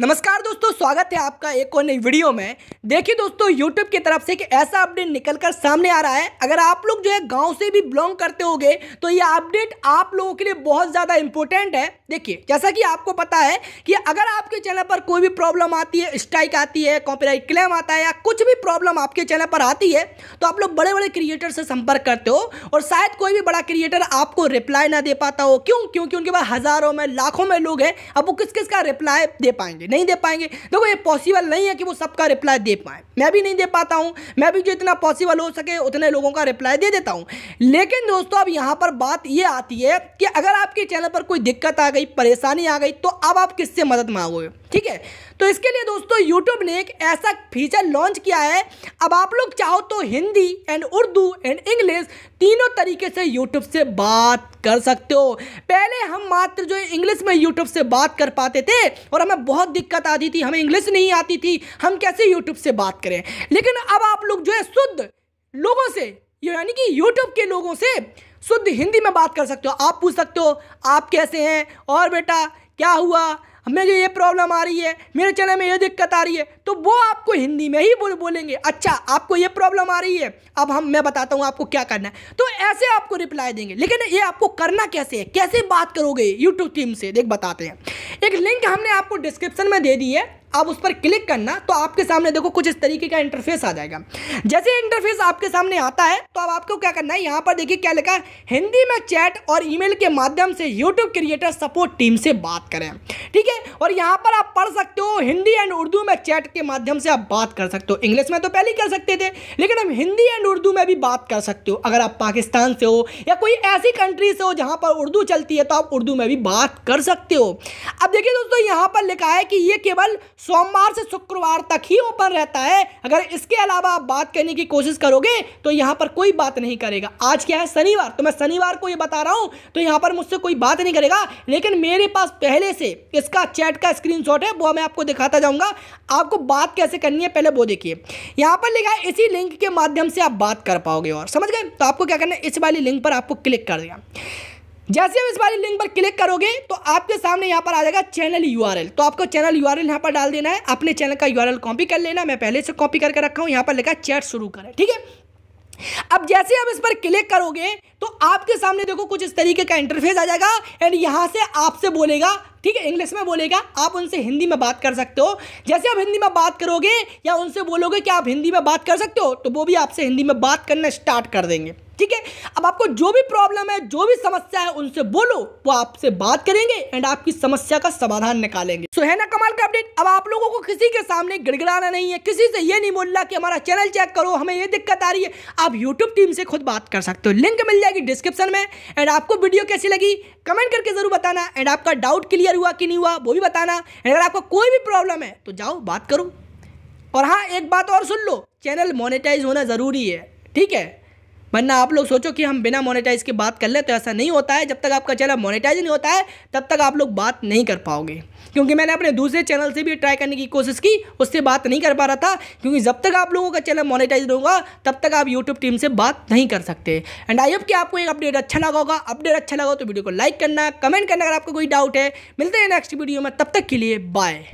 नमस्कार दोस्तों स्वागत है आपका एक और नई वीडियो में देखिए दोस्तों यूट्यूब की तरफ से कि ऐसा अपडेट निकल कर सामने आ रहा है अगर आप लोग जो है गांव से भी बिलोंग करते होंगे तो ये अपडेट आप लोगों के लिए बहुत ज़्यादा इंपॉर्टेंट है देखिए जैसा कि आपको पता है कि अगर आपके चैनल पर कोई भी प्रॉब्लम आती है स्ट्राइक आती है कॉपी क्लेम आता है या कुछ भी प्रॉब्लम आपके चैनल पर आती है तो आप लोग बड़े बड़े क्रिएटर से संपर्क करते हो और शायद कोई भी बड़ा क्रिएटर आपको रिप्लाई ना दे पाता हो क्यों क्योंकि उनके पास हज़ारों में लाखों में लोग हैं अब वो किस किस का रिप्लाई दे पाएंगे नहीं दे पाएंगे देखो ये पॉसिबल नहीं है कि वो सबका रिप्लाई दे पाए मैं भी नहीं दे पाता हूँ मैं भी जो इतना पॉसिबल हो सके उतने लोगों का रिप्लाई दे देता हूँ लेकिन दोस्तों अब यहाँ पर बात ये आती है कि अगर आपके चैनल पर कोई दिक्कत आ गई परेशानी आ गई तो अब आप किससे मदद मांगोगे ठीक है तो इसके लिए दोस्तों यूट्यूब ने एक ऐसा फीचर लॉन्च किया है अब आप लोग चाहो तो Hindi and Urdu and English तीनों तरीके से यूट्यूब से बात कर सकते हो पहले हम मात्र जो इंग्लिश में यूट्यूब से बात कर पाते थे और हमें बहुत दिक्कत आती थी हमें इंग्लिश नहीं आती थी हम कैसे यूट्यूब से बात करें लेकिन अब आप लोग जो है शुद्ध लोगों से यानी कि यूट्यूब के लोगों से शुद्ध हिंदी में बात कर सकते हो आप पूछ सकते हो आप कैसे हैं और बेटा क्या हुआ हमें जो ये प्रॉब्लम आ रही है मेरे चैनल में ये दिक्कत आ रही है तो वो आपको हिंदी में ही बोल बोलेंगे अच्छा आपको ये प्रॉब्लम आ रही है अब हम मैं बताता हूँ आपको क्या करना है तो ऐसे आपको रिप्लाई देंगे लेकिन ये आपको करना कैसे है कैसे बात करोगे यूट्यूब टीम से देख बताते हैं एक लिंक हमने आपको डिस्क्रिप्शन में दे दी है आप उस पर क्लिक करना तो आपके सामने देखो कुछ इस तरीके का इंटरफेस आ जाएगा जैसे इंटरफेस आपके सामने आता है तो अब आपको क्या करना है यहाँ पर देखिए क्या लिखा है हिंदी में चैट और ईमेल के माध्यम से यूट्यूब क्रिएटर सपोर्ट टीम से बात करें ठीक है और यहाँ पर आप पढ़ सकते हो हिंदी एंड उर्दू में चैट के माध्यम से आप बात कर सकते हो इंग्लिश में तो पहले कर सकते थे लेकिन हम हिंदी एंड उर्दू में भी बात कर सकते हो अगर आप पाकिस्तान से हो या कोई ऐसी कंट्री से हो जहाँ पर उर्दू चलती है तो आप उर्दू में भी बात कर सकते हो अब देखिए दोस्तों यहाँ पर लिखा है कि ये केवल सोमवार से शुक्रवार तक ही ओपन रहता है अगर इसके अलावा आप बात करने की कोशिश करोगे तो यहाँ पर कोई बात नहीं करेगा आज क्या है शनिवार तो मैं शनिवार को ये बता रहा हूँ तो यहाँ पर मुझसे कोई बात नहीं करेगा लेकिन मेरे पास पहले से इसका चैट का स्क्रीन है वो मैं आपको दिखाता जाऊँगा आपको बात कैसे करनी है पहले वो देखिए यहाँ पर लिखा है इसी लिंक के माध्यम से आप बात कर पाओगे और समझ गए तो आपको क्या करना है इस वाली लिंक पर आपको क्लिक कर दिया जैसे आप इस वाली लिंक पर क्लिक करोगे तो आपके सामने यहाँ पर आ जाएगा चैनल यूआरएल तो आपको चैनल यूआरएल यहाँ पर डाल देना है अपने चैनल का यूआरएल कॉपी कर लेना मैं पहले से कॉपी करके रखा हूँ यहाँ पर लिखा चैट शुरू करें ठीक है अब जैसे आप इस पर क्लिक करोगे तो आपके सामने देखो कुछ इस तरीके का इंटरफेस आ जाएगा एंड यहाँ से आपसे बोलेगा ठीक है इंग्लिश में बोलेगा आप उनसे हिंदी में बात कर सकते हो जैसे आप हिंदी में बात करोगे या उनसे बोलोगे कि आप हिंदी में बात कर सकते हो तो वो भी आपसे हिंदी में बात करना स्टार्ट कर देंगे ठीक है अब आपको जो भी प्रॉब्लम है जो भी समस्या है उनसे बोलो वो आपसे बात करेंगे एंड आपकी समस्या का समाधान निकालेंगे सो so, है ना कमाल का अपडेट अब आप लोगों को किसी के सामने गिड़गड़ाना नहीं है किसी से ये नहीं बोलना कि हमारा चैनल चेक करो हमें ये दिक्कत आ रही है आप यूट्यूब टीम से खुद बात कर सकते हो लिंक मिल जाएगी डिस्क्रिप्शन में एंड आपको वीडियो कैसी लगी कमेंट करके जरूर बताना एंड आपका डाउट क्लियर हुआ कि नहीं हुआ वो भी बताना एंड अगर आपको कोई भी प्रॉब्लम है तो जाओ बात करो और हाँ एक बात और सुन लो चैनल मोनिटाइज होना ज़रूरी है ठीक है वरना आप लोग सोचो कि हम बिना मोनेटाइज के बात कर ले तो ऐसा नहीं होता है जब तक आपका चैनल मोनेटाइज नहीं होता है तब तक आप लोग बात नहीं कर पाओगे क्योंकि मैंने अपने दूसरे चैनल से भी ट्राई करने की कोशिश की उससे बात नहीं कर पा रहा था क्योंकि जब तक आप लोगों का चैनल मोनेटाइज होगा तब तक आप यूट्यूब टीम से बात नहीं कर सकते एंड आई होप कि आपको एक अपडेट अच्छा लगा होगा अपडेट अच्छा लगा तो वीडियो को लाइक करना कमेंट करना अगर आपको कोई डाउट है मिलते हैं नेक्स्ट वीडियो में तब तक के लिए बाय